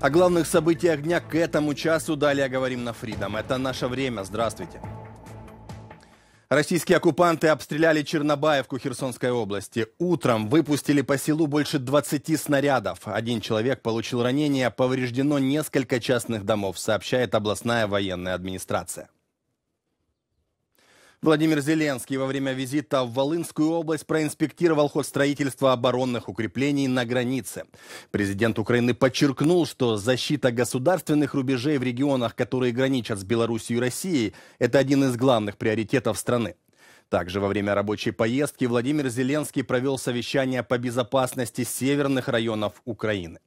О главных событиях дня к этому часу далее говорим на Фридом. Это наше время. Здравствуйте. Российские оккупанты обстреляли Чернобаевку Херсонской области. Утром выпустили по селу больше 20 снарядов. Один человек получил ранение, повреждено несколько частных домов, сообщает областная военная администрация. Владимир Зеленский во время визита в Волынскую область проинспектировал ход строительства оборонных укреплений на границе. Президент Украины подчеркнул, что защита государственных рубежей в регионах, которые граничат с Белоруссией и Россией, это один из главных приоритетов страны. Также во время рабочей поездки Владимир Зеленский провел совещание по безопасности северных районов Украины.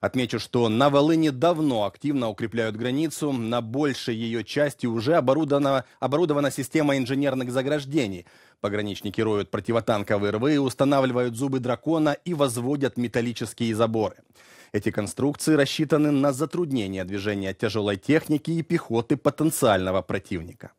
Отмечу, что на Волыне давно активно укрепляют границу. На большей ее части уже оборудована, оборудована система инженерных заграждений. Пограничники роют противотанковые рвы, устанавливают зубы дракона и возводят металлические заборы. Эти конструкции рассчитаны на затруднение движения тяжелой техники и пехоты потенциального противника.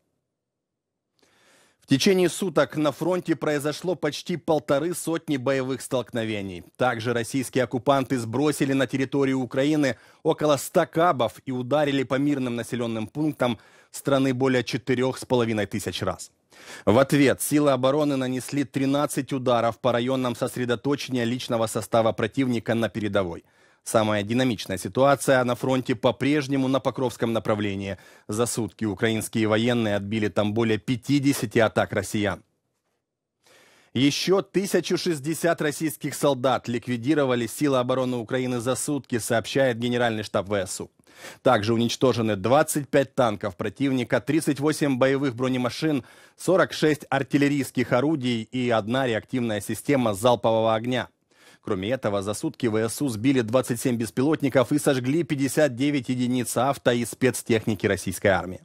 В течение суток на фронте произошло почти полторы сотни боевых столкновений. Также российские оккупанты сбросили на территорию Украины около 100 кабов и ударили по мирным населенным пунктам страны более четырех с половиной тысяч раз. В ответ силы обороны нанесли 13 ударов по районам сосредоточения личного состава противника на передовой – Самая динамичная ситуация на фронте по-прежнему на Покровском направлении. За сутки украинские военные отбили там более 50 атак россиян. Еще 1060 российских солдат ликвидировали силы обороны Украины за сутки, сообщает Генеральный штаб ВСУ. Также уничтожены 25 танков противника, 38 боевых бронемашин, 46 артиллерийских орудий и одна реактивная система залпового огня. Кроме этого, за сутки ВСУ сбили 27 беспилотников и сожгли 59 единиц авто и спецтехники российской армии.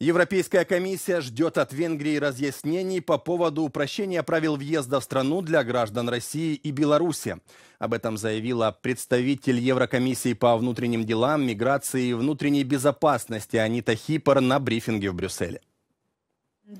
Европейская комиссия ждет от Венгрии разъяснений по поводу упрощения правил въезда в страну для граждан России и Беларуси. Об этом заявила представитель Еврокомиссии по внутренним делам, миграции и внутренней безопасности Анита Хипер на брифинге в Брюсселе. Ну,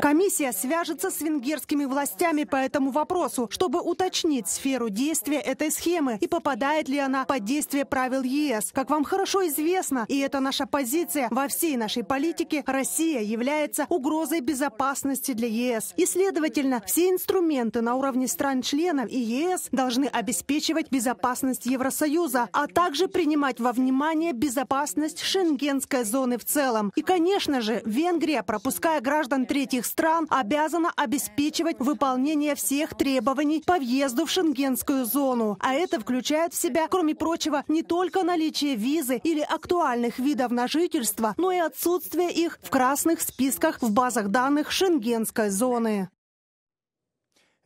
Комиссия свяжется с венгерскими властями по этому вопросу, чтобы уточнить сферу действия этой схемы и попадает ли она под действие правил ЕС. Как вам хорошо известно, и это наша позиция во всей нашей политике, Россия является угрозой безопасности для ЕС. И, следовательно, все инструменты на уровне стран-членов и ЕС должны обеспечивать безопасность Евросоюза, а также принимать во внимание безопасность шенгенской зоны в целом. И, конечно же, Венгрия Венгрия, пропуская граждан третьих стран, обязана обеспечивать выполнение всех требований по въезду в шенгенскую зону. А это включает в себя, кроме прочего, не только наличие визы или актуальных видов на жительство, но и отсутствие их в красных списках в базах данных шенгенской зоны.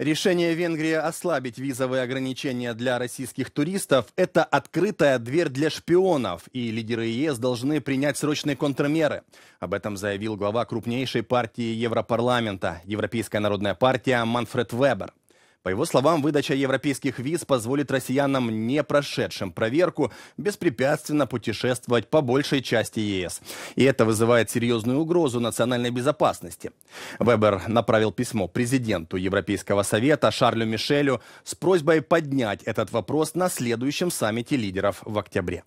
Решение Венгрии ослабить визовые ограничения для российских туристов – это открытая дверь для шпионов, и лидеры ЕС должны принять срочные контрмеры. Об этом заявил глава крупнейшей партии Европарламента, Европейская народная партия Манфред Вебер. По его словам, выдача европейских виз позволит россиянам, не прошедшим проверку, беспрепятственно путешествовать по большей части ЕС. И это вызывает серьезную угрозу национальной безопасности. Вебер направил письмо президенту Европейского совета Шарлю Мишелю с просьбой поднять этот вопрос на следующем саммите лидеров в октябре.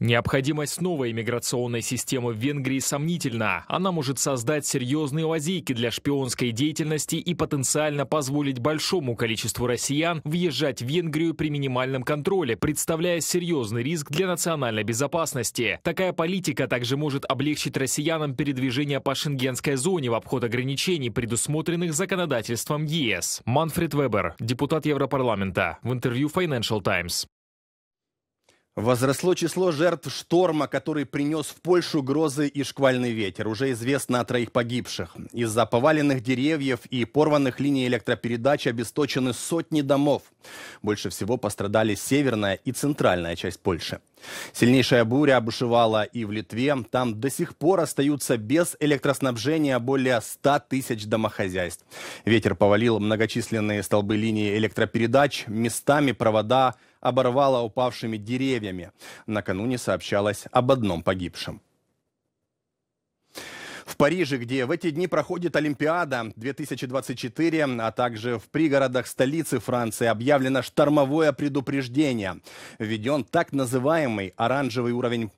Необходимость новой иммиграционной системы в Венгрии сомнительна. Она может создать серьезные лазейки для шпионской деятельности и потенциально позволить большому количеству россиян въезжать в Венгрию при минимальном контроле, представляя серьезный риск для национальной безопасности. Такая политика также может облегчить россиянам передвижение по шенгенской зоне в обход ограничений, предусмотренных законодательством ЕС. Манфред Вебер, депутат Европарламента, в интервью Financial Times. Возросло число жертв шторма, который принес в Польшу грозы и шквальный ветер. Уже известно о троих погибших. Из-за поваленных деревьев и порванных линий электропередач обесточены сотни домов. Больше всего пострадали северная и центральная часть Польши. Сильнейшая буря обушевала и в Литве. Там до сих пор остаются без электроснабжения более 100 тысяч домохозяйств. Ветер повалил многочисленные столбы линии электропередач. Местами провода оборвало упавшими деревьями. Накануне сообщалось об одном погибшем. В Париже, где в эти дни проходит Олимпиада 2024, а также в пригородах столицы Франции объявлено штормовое предупреждение. Введен так называемый оранжевый уровень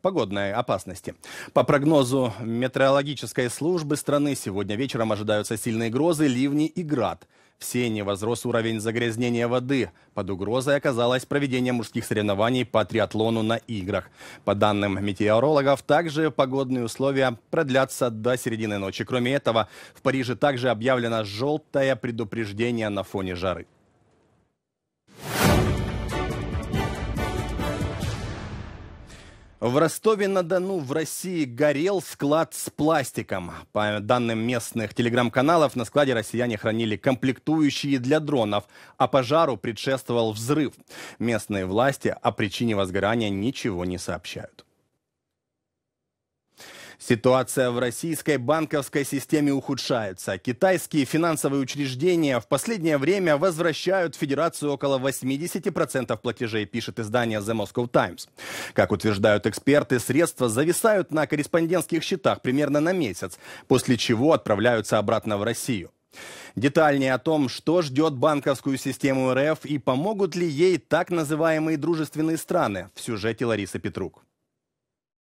погодной опасности. По прогнозу метеорологической службы страны, сегодня вечером ожидаются сильные грозы, ливни и град. В Сене возрос уровень загрязнения воды. Под угрозой оказалось проведение мужских соревнований по триатлону на играх. По данным метеорологов, также погодные условия продлятся до середины ночи. Кроме этого, в Париже также объявлено желтое предупреждение на фоне жары. В Ростове-на-Дону в России горел склад с пластиком. По данным местных телеграм-каналов, на складе россияне хранили комплектующие для дронов, а пожару предшествовал взрыв. Местные власти о причине возгорания ничего не сообщают. Ситуация в российской банковской системе ухудшается. Китайские финансовые учреждения в последнее время возвращают в Федерацию около 80% платежей, пишет издание The Moscow Times. Как утверждают эксперты, средства зависают на корреспондентских счетах примерно на месяц, после чего отправляются обратно в Россию. Детальнее о том, что ждет банковскую систему РФ и помогут ли ей так называемые дружественные страны, в сюжете Ларисы Петрук.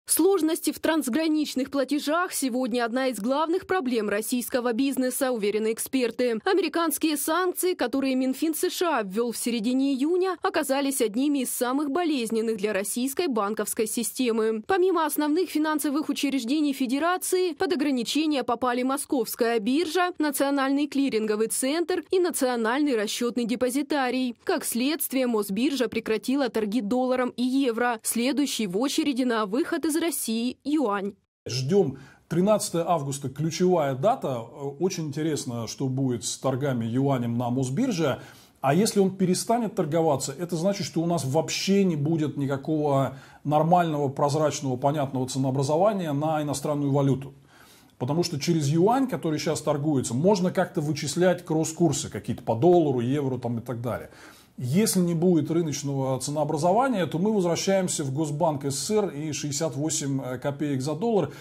Сложности в трансграничных платежах сегодня одна из главных проблем российского бизнеса, уверены эксперты. Американские санкции, которые Минфин США ввел в середине июня, оказались одними из самых болезненных для российской банковской системы. Помимо основных финансовых учреждений Федерации, под ограничения попали Московская биржа, Национальный клиринговый центр и Национальный расчетный депозитарий. Как следствие, Мосбиржа прекратила торги долларом и евро, следующий в очереди на выход из России юань. Ждем 13 августа ключевая дата. Очень интересно, что будет с торгами юанем на Мосбирже. А если он перестанет торговаться, это значит, что у нас вообще не будет никакого нормального, прозрачного, понятного ценообразования на иностранную валюту. Потому что через юань, который сейчас торгуется, можно как-то вычислять кросс-курсы какие-то по доллару, евро там и так далее. Если не будет рыночного ценообразования, то мы возвращаемся в Госбанк СССР и 68 э, копеек за доллар.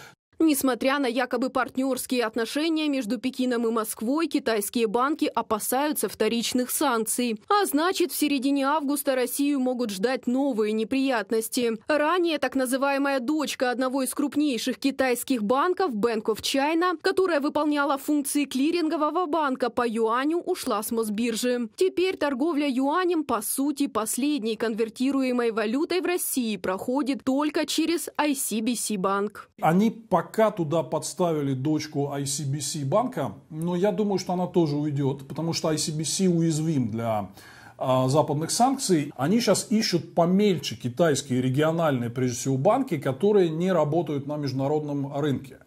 Несмотря на якобы партнерские отношения между Пекином и Москвой, китайские банки опасаются вторичных санкций. А значит, в середине августа Россию могут ждать новые неприятности. Ранее так называемая дочка одного из крупнейших китайских банков, Bank of China, которая выполняла функции клирингового банка по юаню, ушла с Мосбиржи. Теперь торговля юанем, по сути, последней конвертируемой валютой в России проходит только через ICBC банк. Они пока пока туда подставили дочку ICBC банка, но я думаю, что она тоже уйдет, потому что ICBC уязвим для а, западных санкций, они сейчас ищут помельче китайские региональные, прежде всего, банки, которые не работают на международном рынке.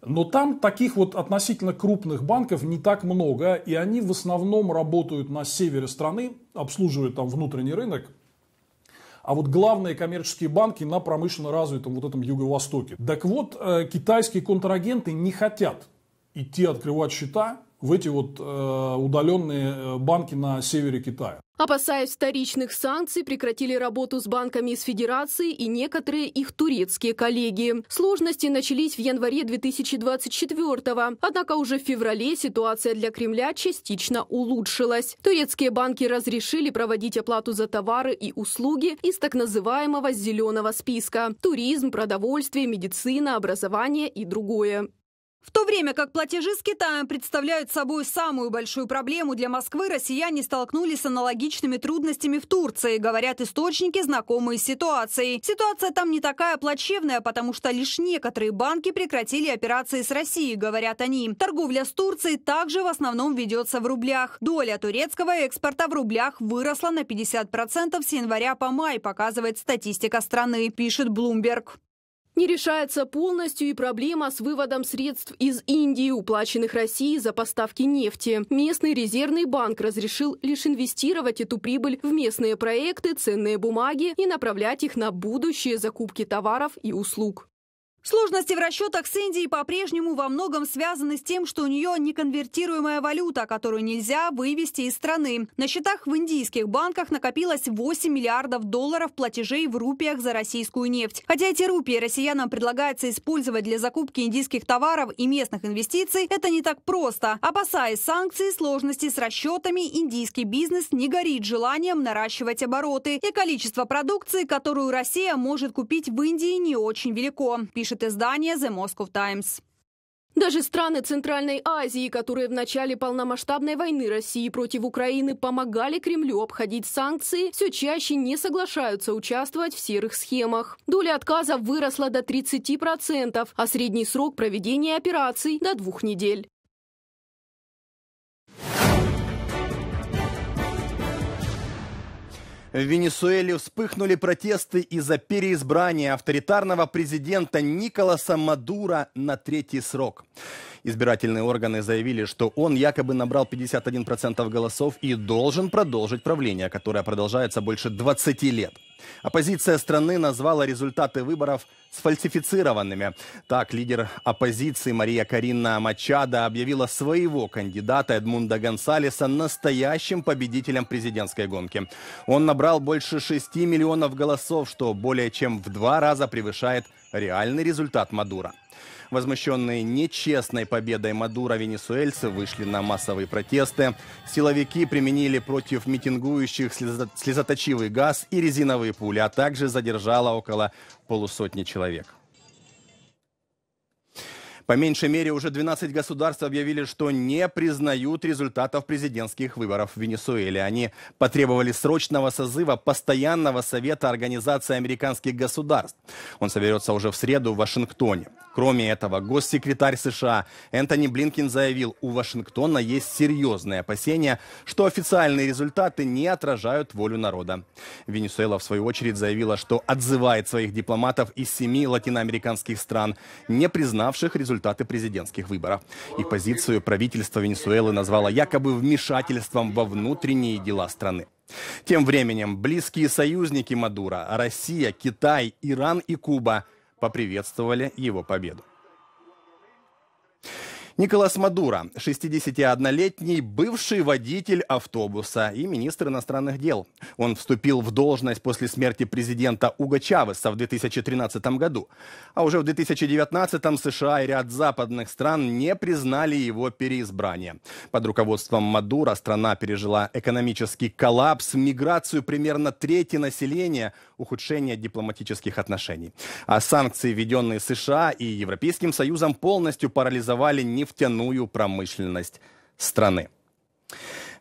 Но там таких вот относительно крупных банков не так много, и они в основном работают на севере страны, обслуживают там внутренний рынок – а вот главные коммерческие банки на промышленно развитом вот этом юго-востоке. Так вот, э, китайские контрагенты не хотят идти открывать счета в эти вот э, удаленные э, банки на севере Китая. Опасаясь вторичных санкций, прекратили работу с банками из Федерации и некоторые их турецкие коллеги. Сложности начались в январе 2024-го. Однако уже в феврале ситуация для Кремля частично улучшилась. Турецкие банки разрешили проводить оплату за товары и услуги из так называемого «зеленого списка» – туризм, продовольствие, медицина, образование и другое. В то время как платежи с Китаем представляют собой самую большую проблему для Москвы, россияне столкнулись с аналогичными трудностями в Турции, говорят источники, знакомые с ситуацией. Ситуация там не такая плачевная, потому что лишь некоторые банки прекратили операции с Россией, говорят они. Торговля с Турцией также в основном ведется в рублях. Доля турецкого экспорта в рублях выросла на 50% с января по май, показывает статистика страны, пишет Bloomberg. Не решается полностью и проблема с выводом средств из Индии, уплаченных России за поставки нефти. Местный резервный банк разрешил лишь инвестировать эту прибыль в местные проекты, ценные бумаги и направлять их на будущие закупки товаров и услуг. Сложности в расчетах с Индией по-прежнему во многом связаны с тем, что у нее неконвертируемая валюта, которую нельзя вывести из страны. На счетах в индийских банках накопилось 8 миллиардов долларов платежей в рупиях за российскую нефть. Хотя эти рупии россиянам предлагается использовать для закупки индийских товаров и местных инвестиций, это не так просто. Опасаясь санкций, сложности с расчетами, индийский бизнес не горит желанием наращивать обороты. И количество продукции, которую Россия может купить в Индии, не очень велико, пишет пишет издание The Moscow Times. Даже страны Центральной Азии, которые в начале полномасштабной войны России против Украины помогали Кремлю обходить санкции, все чаще не соглашаются участвовать в серых схемах. Доля отказов выросла до 30%, а средний срок проведения операций – до двух недель. В Венесуэле вспыхнули протесты из-за переизбрания авторитарного президента Николаса Мадура на третий срок избирательные органы заявили, что он якобы набрал 51% голосов и должен продолжить правление, которое продолжается больше 20 лет. Оппозиция страны назвала результаты выборов сфальсифицированными. Так, лидер оппозиции Мария Карина Мачада объявила своего кандидата Эдмунда Гонсалеса настоящим победителем президентской гонки. Он набрал больше 6 миллионов голосов, что более чем в два раза превышает реальный результат Мадура. Возмущенные нечестной победой Мадура венесуэльцы вышли на массовые протесты. Силовики применили против митингующих слезоточивый газ и резиновые пули, а также задержало около полусотни человек. По меньшей мере, уже 12 государств объявили, что не признают результатов президентских выборов в Венесуэле. Они потребовали срочного созыва Постоянного совета Организации американских государств. Он соберется уже в среду в Вашингтоне. Кроме этого, госсекретарь США Энтони Блинкин заявил, у Вашингтона есть серьезные опасения, что официальные результаты не отражают волю народа. Венесуэла, в свою очередь, заявила, что отзывает своих дипломатов из семи латиноамериканских стран, не признавших результаты результаты президентских выборов. Их позицию правительство Венесуэлы назвало якобы вмешательством во внутренние дела страны. Тем временем близкие союзники Мадура, Россия, Китай, Иран и Куба поприветствовали его победу. Николас Мадуро, 61-летний бывший водитель автобуса и министр иностранных дел. Он вступил в должность после смерти президента Уга Чавеса в 2013 году. А уже в 2019 США и ряд западных стран не признали его переизбрание. Под руководством Мадура страна пережила экономический коллапс, миграцию примерно трети населения, ухудшение дипломатических отношений. А санкции, введенные США и Европейским Союзом, полностью парализовали не нефтяную промышленность страны.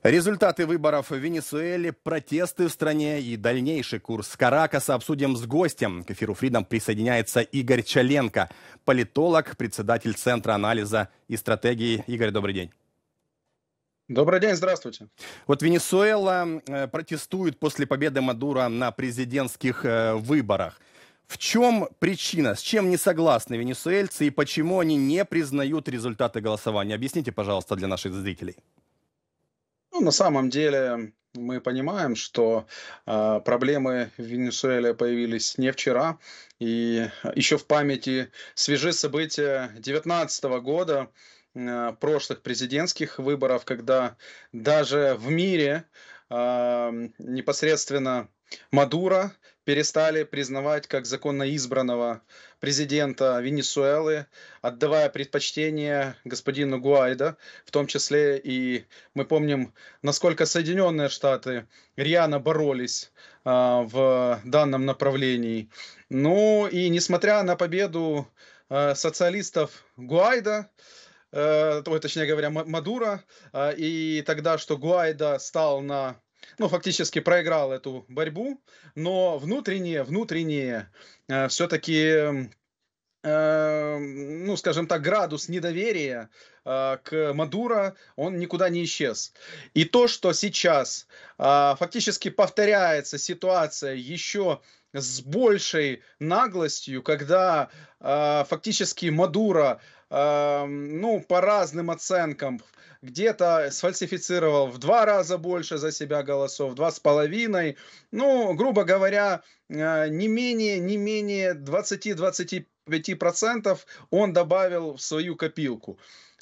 Результаты выборов в Венесуэле, протесты в стране и дальнейший курс Каракаса обсудим с гостем. К эфиру Фридом присоединяется Игорь Чаленко, политолог, председатель Центра анализа и стратегии. Игорь, добрый день. Добрый день, здравствуйте. Вот Венесуэла э, протестует после победы Мадура на президентских э, выборах. В чем причина? С чем не согласны венесуэльцы и почему они не признают результаты голосования? Объясните, пожалуйста, для наших зрителей. Ну, на самом деле мы понимаем, что э, проблемы в Венесуэле появились не вчера, и еще в памяти свежи события 2019 года, э, прошлых президентских выборов, когда даже в мире э, непосредственно Мадура перестали признавать как законно избранного президента Венесуэлы, отдавая предпочтение господину Гуайда, в том числе и мы помним, насколько Соединенные Штаты рьяно боролись а, в данном направлении. Ну и несмотря на победу а, социалистов Гуайда, а, э, точнее говоря, Мадура, и тогда, что Гуайда стал на ну, фактически проиграл эту борьбу, но внутренние, внутренние э, все-таки э, ну, скажем так, градус недоверия э, к Мадуро, он никуда не исчез. И то, что сейчас э, фактически повторяется ситуация еще с большей наглостью, когда э, фактически Мадуро Эм, ну, по разным оценкам, где-то сфальсифицировал в два раза больше за себя голосов, два с половиной. Ну, грубо говоря, э, не менее, не менее 20-25% он добавил в свою копилку.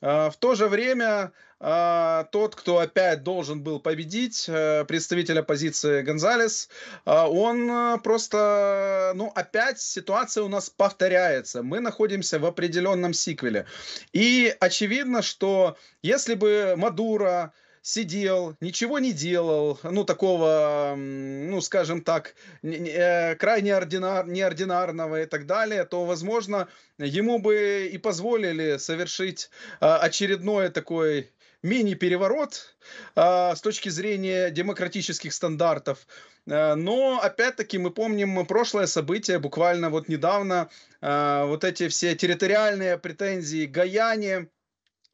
А, в то же время а, тот, кто опять должен был победить, э, представитель оппозиции Гонзалес, а, он э, просто, ну, опять ситуация у нас повторяется. Мы находимся в определенном сиквеле. И очевидно, что если бы Мадуро, сидел, ничего не делал, ну, такого, ну, скажем так, э, крайне ординар, неординарного и так далее, то, возможно, ему бы и позволили совершить а, очередной такой мини-переворот а, с точки зрения демократических стандартов. Э, но, опять-таки, мы помним прошлое событие, буквально вот недавно, а, вот эти все территориальные претензии Гаяне,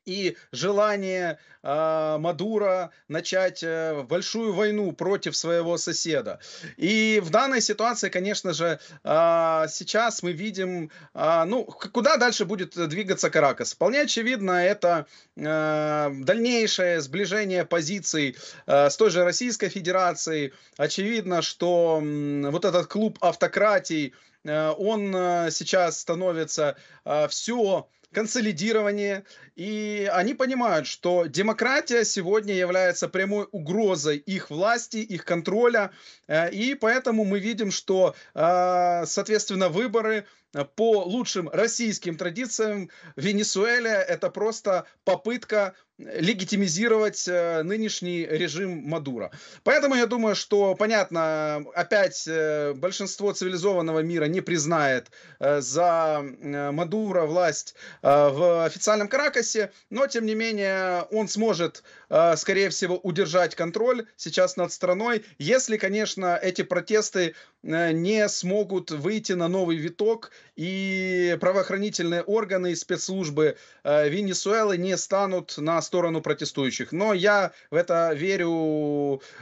и желание э, а, Мадура начать э, большую войну против своего соседа. И в данной ситуации, конечно же, э, сейчас мы видим, э, ну, куда дальше будет двигаться Каракас. Вполне очевидно, это э, дальнейшее сближение позиций э, с той же Российской Федерацией. Очевидно, что э, вот этот клуб автократий, э, он э, сейчас становится э, все консолидирование, и они понимают, что демократия сегодня является прямой угрозой их власти, их контроля, э, и поэтому мы видим, что, э, соответственно, выборы Э, по лучшим российским традициям Венесуэля это просто попытка э, легитимизировать э, нынешний режим Мадура. Поэтому я думаю, что, понятно, опять большинство цивилизованного мира не признает за Мадура власть в официальном Каракасе, но, тем не менее, он сможет Э, скорее всего, удержать контроль сейчас над страной, если, конечно, эти протесты э, не смогут выйти на новый виток, и правоохранительные органы и спецслужбы э, Венесуэлы не станут на сторону протестующих. Но я в это верю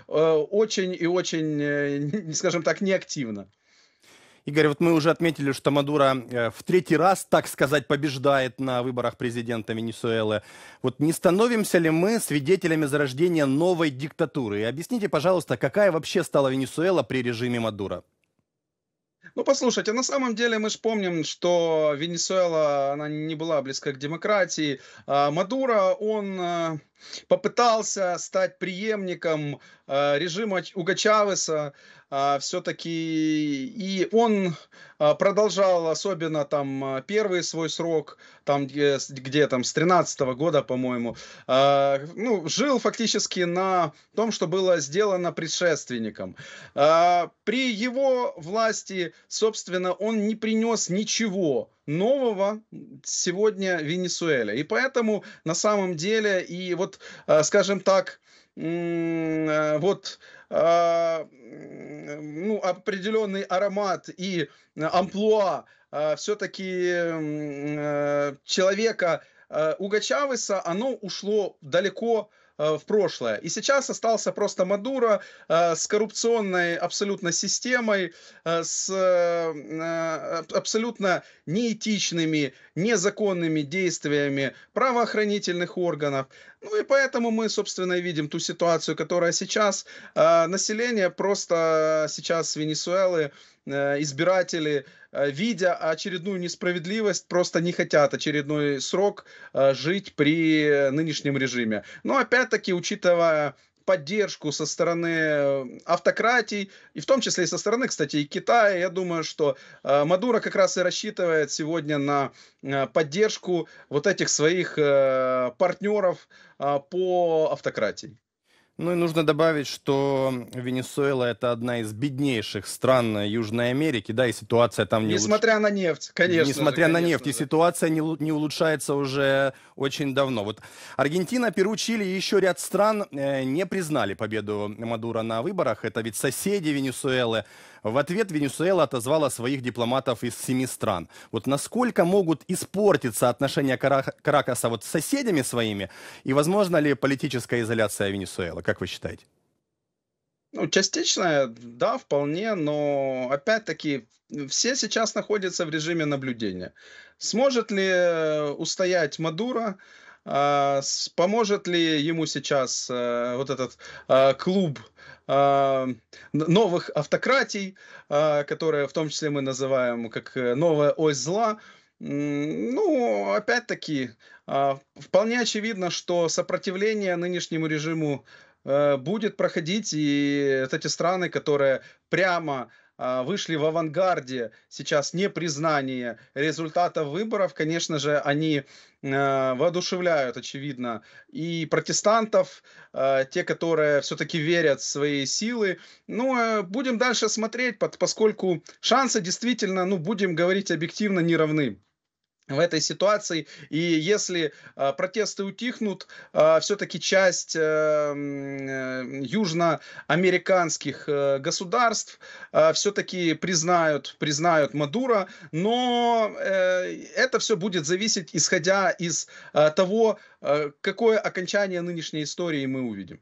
очень и очень, скажем так, неактивно. Игорь, вот мы уже отметили, что Мадура э, в третий раз, так сказать, побеждает на выборах президента Венесуэлы. Вот не становимся ли мы свидетелями зарождения новой диктатуры? И объясните, пожалуйста, какая вообще стала Венесуэла при режиме Мадура? Ну, послушайте, на самом деле мы же помним, что Венесуэла, она не была близка к демократии. А Мадура, он э, попытался стать преемником э, режима Уга Чавеса, э, все-таки и он э, продолжал, особенно там первый свой срок, там где, где там с 13 года, по-моему, ну, жил фактически на том, что было сделано предшественником. При его власти, собственно, он не принес ничего нового сегодня Венесуэля. И поэтому на самом деле и вот, э, скажем так, э, вот э, ну, определенный аромат и амплуа все-таки человека Уга Чавеса, оно ушло далеко Э, в прошлое. И сейчас остался просто Мадуро э, с коррупционной абсолютно системой, э, с абсолютно неэтичными, незаконными действиями правоохранительных органов, ну и поэтому мы, собственно, и видим ту ситуацию, которая сейчас. А, население просто сейчас Венесуэлы, э, избиратели, э, видя очередную несправедливость, просто не хотят очередной срок э, жить при нынешнем режиме. Но ну, опять-таки, учитывая поддержку со стороны э, автократий, и в том числе и со стороны, кстати, и Китая. Я думаю, что э, Мадуро как раз и рассчитывает сегодня на э, поддержку вот этих своих партнеров по автократии. Ну и нужно добавить, что Венесуэла это одна из беднейших стран Южной Америки, да, и ситуация там не Несмотря улуч... на нефть, конечно. Несмотря же, конечно на нефть, же. и ситуация не, не улучшается уже очень давно. Вот Аргентина, Перу, Чили и еще ряд стран э, не признали победу Мадура на выборах. Это ведь соседи Венесуэлы. В ответ Венесуэла отозвала своих дипломатов из семи стран. Вот насколько могут испортиться отношения Каракаса вот с соседями своими, и возможно ли политическая изоляция Венесуэлы, как вы считаете? Ну, частично, да, вполне, но опять-таки все сейчас находятся в режиме наблюдения. Сможет ли э, устоять Мадуро? А, поможет ли ему сейчас э, вот этот а, клуб а, новых автократий, которые в том числе мы называем как э, новая ось зла, ну, опять-таки, вполне очевидно, что сопротивление нынешнему режиму э, будет проходить, и вот эти страны, которые прямо а, вышли в авангарде сейчас непризнание результатов выборов, конечно же, они а, воодушевляют, очевидно, и протестантов, а, те, которые все-таки верят в свои силы. Ну, будем дальше смотреть, поскольку шансы действительно, ну, будем говорить объективно, не равны в этой ситуации. И если э, протесты утихнут, э, а, все-таки часть эм, э, южноамериканских э, государств э, а, все-таки признают, признают Мадура, но э, это все будет зависеть, исходя из э, того, э, какое окончание нынешней истории мы увидим.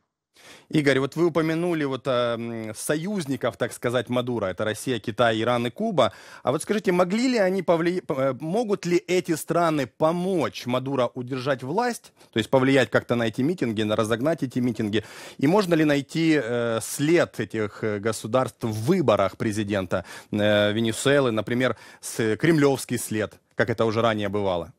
Игорь, вот вы упомянули вот э, союзников, так сказать, Мадура. Это Россия, Китай, Иран и Куба. А вот скажите, могли ли они повли... Э, могут ли эти страны помочь Мадура удержать власть, то есть повлиять как-то на эти митинги, на разогнать эти митинги? И можно ли найти э, след этих э, государств в выборах президента э, Венесуэлы, например, с, э, кремлевский след, как это уже ранее бывало?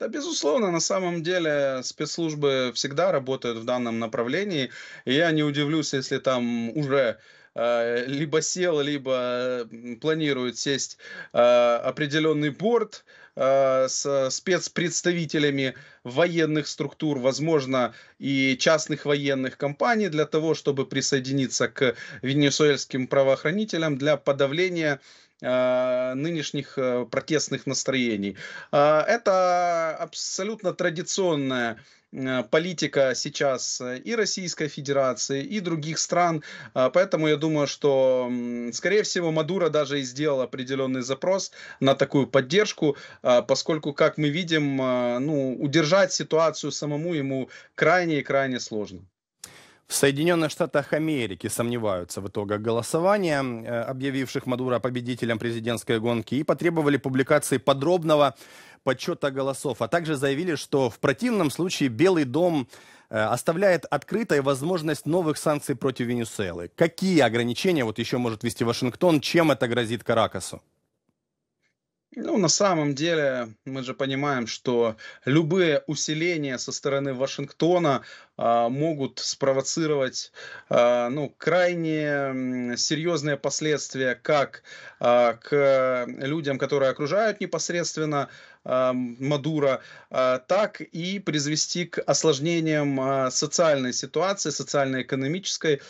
Да, безусловно, на самом деле спецслужбы всегда работают в данном направлении, и я не удивлюсь, если там уже э, либо сел, либо планирует сесть э, определенный борт э, с спецпредставителями военных структур, возможно, и частных военных компаний для того, чтобы присоединиться к венесуэльским правоохранителям для подавления Э, нынешних э, протестных настроений. Э, это абсолютно традиционная политика сейчас и Российской Федерации, и других стран. Поэтому я думаю, что, скорее всего, Мадуро даже и сделал определенный запрос на такую поддержку, поскольку, как мы видим, ну, удержать ситуацию самому ему крайне и крайне сложно. В Соединенных Штатах Америки сомневаются в итогах голосования, э, объявивших Мадура победителем президентской гонки, и потребовали публикации подробного подсчета голосов, а также заявили, что в противном случае Белый дом э, оставляет открытой возможность новых санкций против Венесуэлы. Какие ограничения вот еще может вести Вашингтон, чем это грозит Каракасу? Ну, на самом деле, мы же понимаем, что любые усиления со стороны Вашингтона а, могут спровоцировать а, ну, крайне серьезные последствия как а, к людям, которые окружают непосредственно Э, Мадура, э, так и призвести к осложнениям э, социальной ситуации, социально-экономической,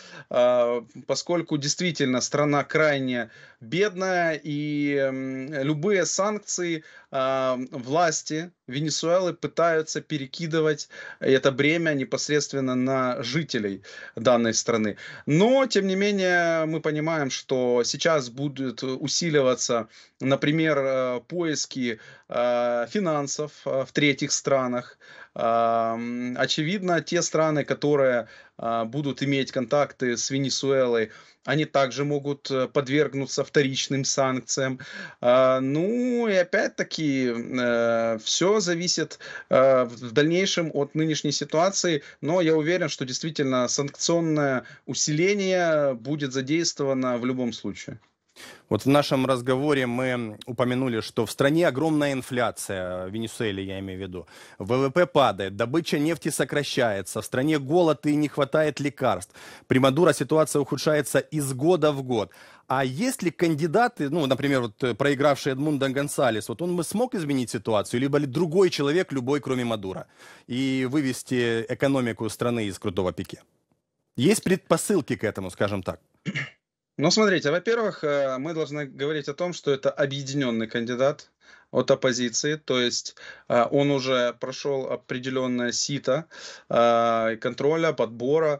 поскольку действительно страна крайне бедная, и любые санкции власти Венесуэлы пытаются перекидывать это бремя непосредственно на жителей данной страны. Но, тем не менее, мы понимаем, что сейчас будут усиливаться, например, э, поиски э, финансов э, в третьих странах, Очевидно, те страны, которые а, будут иметь контакты с Венесуэлой, они также могут э, подвергнуться вторичным санкциям. А, ну и опять-таки э, все зависит э, в дальнейшем от нынешней ситуации, но я уверен, что действительно санкционное усиление будет задействовано в любом случае. Вот в нашем разговоре мы упомянули, что в стране огромная инфляция, в Венесуэле я имею в виду. ВВП падает, добыча нефти сокращается, в стране голод и не хватает лекарств. При Примадура ситуация ухудшается из года в год. А есть ли кандидаты, ну, например, вот э, проигравший Эдмунда Гонсалес, вот он бы смог изменить ситуацию, либо ли другой человек, любой, кроме Мадура, и вывести экономику страны из крутого пике? Есть предпосылки к этому, скажем так? Ну, смотрите, во-первых, э, мы должны говорить о том, что это объединенный кандидат от оппозиции, то есть э, он уже прошел определенное сито э, контроля, подбора.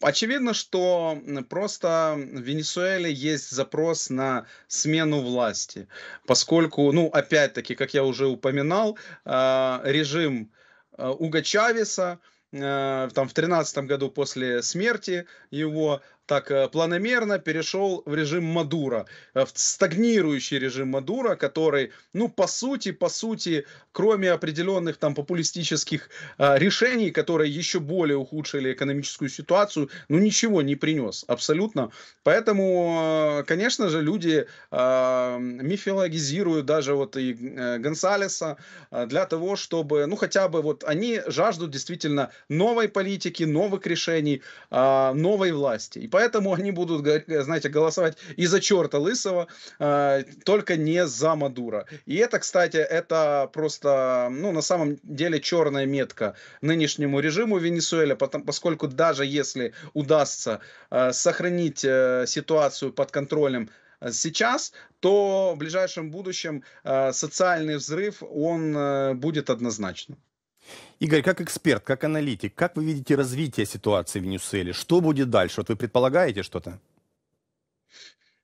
Очевидно, что просто в Венесуэле есть запрос на смену власти, поскольку, ну, опять-таки, как я уже упоминал, режим Уга Чавеса, там в тринадцатом году после смерти его так э, планомерно перешел в режим Мадура, э, в стагнирующий режим Мадура, который, ну, по сути, по сути, кроме определенных там популистических а, решений, которые еще более ухудшили экономическую ситуацию, ну, ничего не принес абсолютно. Поэтому, конечно же, люди а, мифологизируют даже вот и Гонсалеса для того, чтобы, ну, хотя бы вот они жаждут действительно новой политики, новых решений, а, новой власти. И Поэтому они будут, э, знаете, голосовать и за черта лысого, э, только не за Мадура. И это, кстати, это просто, ну, на самом деле черная метка нынешнему режиму Венесуэля, потому, поскольку даже если удастся э, сохранить ситуацию под контролем сейчас, то в ближайшем будущем социальный взрыв, он будет однозначным. Игорь, как эксперт, как аналитик, как вы видите развитие ситуации в Венесуэле? Что будет дальше? Вот вы предполагаете что-то?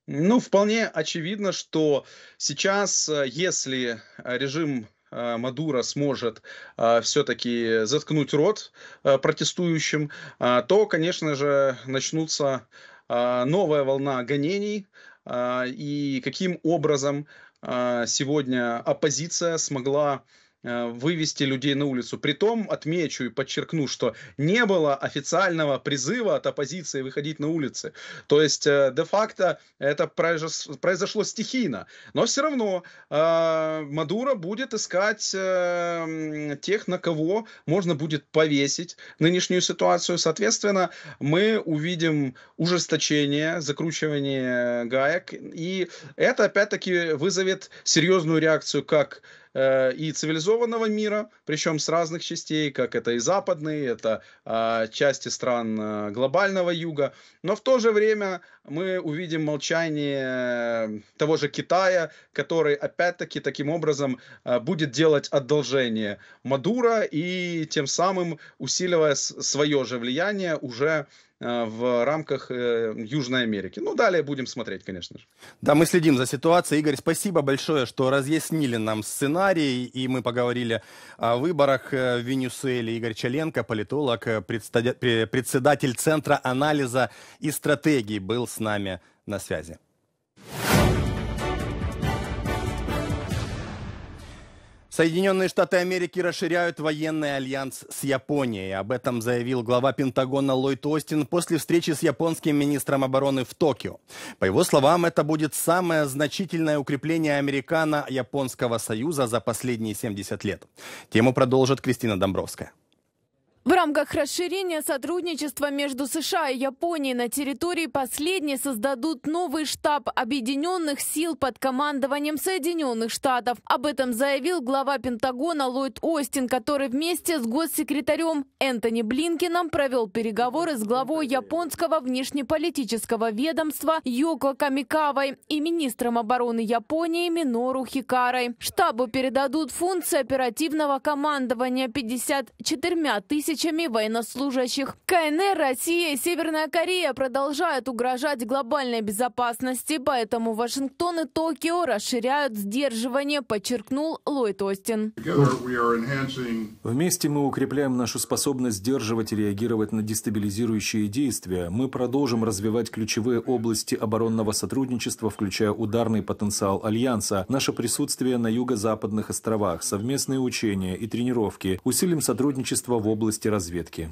Ну, вполне очевидно, что сейчас, э, если э, режим э, Мадура сможет э, все-таки заткнуть рот э, протестующим, э, то, конечно же, начнутся новая волна гонений и каким образом сегодня оппозиция смогла Э, вывести людей на улицу. Притом, отмечу и подчеркну, что не было официального призыва от оппозиции выходить на улицы. То есть, э, де-факто, это произошло стихийно. Но все равно э, Мадуро будет искать тех, на кого можно будет повесить нынешнюю ситуацию. Соответственно, мы увидим ужесточение, закручивание гаек. И это, опять-таки, вызовет серьезную реакцию как Э, и цивилизованного мира, причем с разных частей, как это и западные, это э, части стран э, глобального юга. Но в то же время мы увидим молчание э, того же Китая, который опять-таки таким образом э, будет делать одолжение Мадура и тем самым усиливая свое же влияние уже Э, в рамках э, Южной Америки. Ну, далее будем смотреть, конечно же. Да, мы следим за ситуацией. Игорь, спасибо большое, что разъяснили нам сценарий, и мы поговорили о выборах э, в Венесуэле. Игорь Чаленко, политолог, председатель Центра анализа и стратегии был с нами на связи. Соединенные Штаты Америки расширяют военный альянс с Японией. Об этом заявил глава Пентагона Ллойд Остин после встречи с японским министром обороны в Токио. По его словам, это будет самое значительное укрепление американо-японского союза за последние 70 лет. Тему продолжит Кристина Домбровская. В рамках расширения сотрудничества между США и Японией на территории последней создадут новый штаб Объединенных сил под командованием Соединенных Штатов. Об этом заявил глава Пентагона Ллойд Остин, который вместе с госсекретарем Энтони Блинкином провел переговоры с главой японского внешнеполитического ведомства Йоко Камикавой и министром обороны Японии Минору Хикарой. Штабу передадут функции оперативного командования 54 тысяч тысячами военнослужащих. КНР, Россия и Северная Корея продолжают угрожать глобальной безопасности, поэтому Вашингтон и Токио расширяют сдерживание, подчеркнул Ллойд Остин. Вместе мы укрепляем нашу способность сдерживать и реагировать на дестабилизирующие действия. Мы продолжим развивать ключевые области оборонного сотрудничества, включая ударный потенциал Альянса, наше присутствие на юго-западных островах, совместные учения и тренировки, усилим сотрудничество в области деятельности разведки.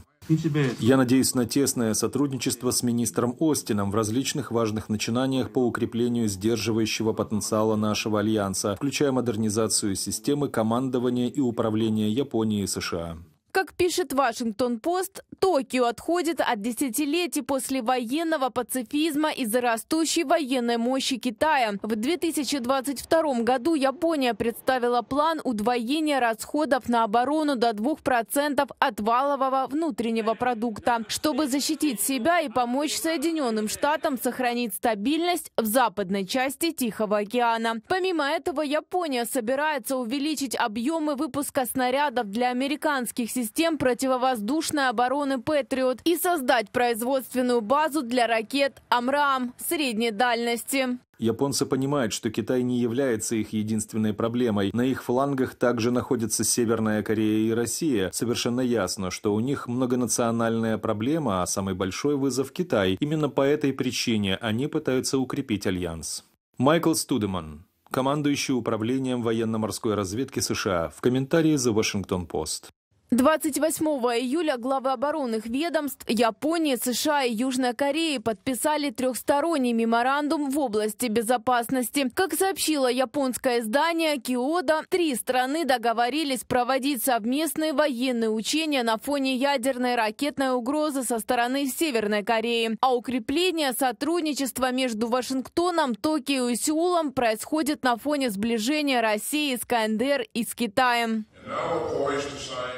Я надеюсь на тесное сотрудничество с министром Остином в различных важных начинаниях по укреплению сдерживающего потенциала нашего альянса, включая модернизацию системы командования и управления Японии и США. Как пишет Вашингтон-Пост, Токио отходит от десятилетий после военного пацифизма из-за растущей военной мощи Китая. В 2022 году Япония представила план удвоения расходов на оборону до 2% от валового внутреннего продукта, чтобы защитить себя и помочь Соединенным Штатам сохранить стабильность в западной части Тихого океана. Помимо этого, Япония собирается увеличить объемы выпуска снарядов для американских систем систем противовоздушной обороны «Патриот» и создать производственную базу для ракет «Амрам» средней дальности. Японцы понимают, что Китай не является их единственной проблемой. На их флангах также находятся Северная Корея и Россия. Совершенно ясно, что у них многонациональная проблема, а самый большой вызов – Китай. Именно по этой причине они пытаются укрепить альянс. Майкл Студеман, командующий управлением военно-морской разведки США, в комментарии за Вашингтон-Пост. 28 июля главы оборонных ведомств Японии, США и Южной Кореи подписали трехсторонний меморандум в области безопасности. Как сообщило японское издание Киода, три страны договорились проводить совместные военные учения на фоне ядерной ракетной угрозы со стороны Северной Кореи. А укрепление сотрудничества между Вашингтоном, Токио и Сеулом происходит на фоне сближения России с КНДР и с Китаем.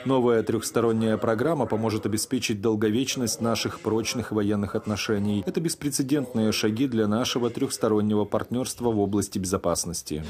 Новая трехсторонняя программа поможет обеспечить долговечность наших прочных военных отношений. Это беспрецедентные шаги для нашего трехстороннего партнерства в области безопасности.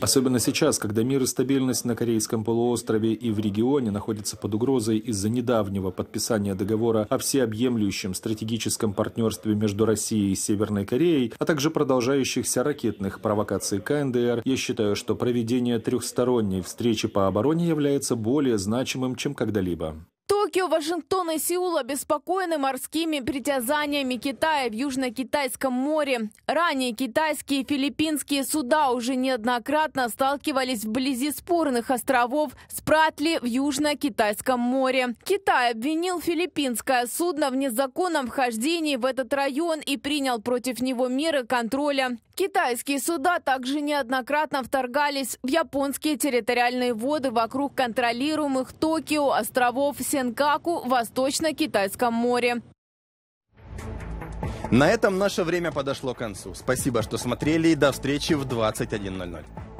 Особенно сейчас, когда мир и стабильность на Корейском полуострове и в регионе находятся под угрозой из-за недавнего подписания договора о всеобъемлющем стратегическом партнерстве между Россией и Северной Кореей, а также продолжающихся ракетных провокаций КНДР, я считаю, что проведение трехсторонней встречи по обороне обороне является более значимым, чем когда-либо. Токио, Вашингтон и Сеул обеспокоены морскими притязаниями Китая в Южно-Китайском море. Ранее китайские и филиппинские суда уже неоднократно сталкивались вблизи спорных островов Спратли в Южно-Китайском море. Китай обвинил филиппинское судно в незаконном вхождении в этот район и принял против него меры контроля. Китайские суда также неоднократно вторгались в японские территориальные воды вокруг контролируемых Токио, островов Сенкаку, в Восточно-Китайском море. На этом наше время подошло к концу. Спасибо, что смотрели и до встречи в 21.00.